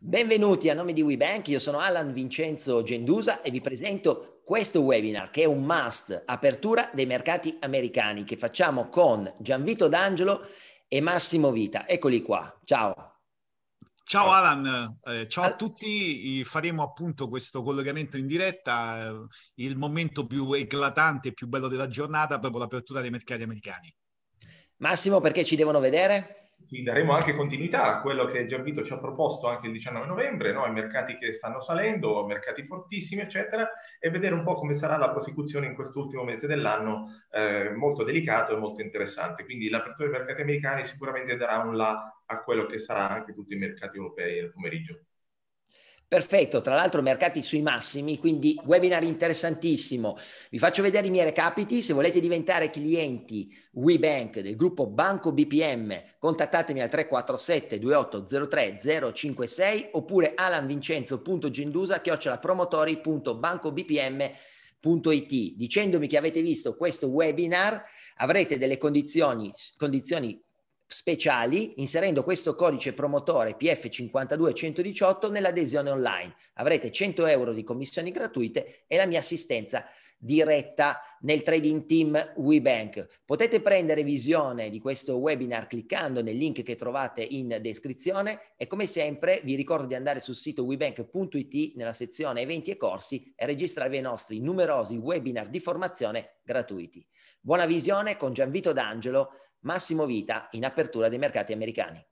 Benvenuti a nome di WeBank, io sono Alan Vincenzo Gendusa e vi presento questo webinar che è un must, apertura dei mercati americani, che facciamo con Gianvito D'Angelo e Massimo Vita. Eccoli qua, ciao. Ciao Alan, eh, ciao a tutti, faremo appunto questo collegamento in diretta, eh, il momento più eclatante e più bello della giornata, proprio l'apertura dei mercati americani. Massimo, perché ci devono vedere? sì, daremo anche continuità a quello che Gianvito ci ha proposto anche il 19 novembre, no? ai mercati che stanno salendo, mercati fortissimi, eccetera, e vedere un po' come sarà la prosecuzione in quest'ultimo mese dell'anno, eh, molto delicato e molto interessante. Quindi l'apertura dei mercati americani sicuramente darà un là a quello che sarà anche tutti i mercati europei nel pomeriggio. Perfetto, tra l'altro mercati sui massimi, quindi webinar interessantissimo. Vi faccio vedere i miei recapiti, se volete diventare clienti WeBank del gruppo Banco BPM, contattatemi al 347 2803 056 oppure alanvincenzo.gendusa@promotori.bancobpm.it. Dicendomi che avete visto questo webinar avrete delle condizioni, condizioni speciali inserendo questo codice promotore PF52118 nell'adesione online. Avrete 100 euro di commissioni gratuite e la mia assistenza diretta nel trading team WeBank. Potete prendere visione di questo webinar cliccando nel link che trovate in descrizione e come sempre vi ricordo di andare sul sito webank.it nella sezione eventi e corsi e registrarvi ai nostri numerosi webinar di formazione gratuiti. Buona visione con Gianvito D'Angelo, Massimo Vita in apertura dei mercati americani.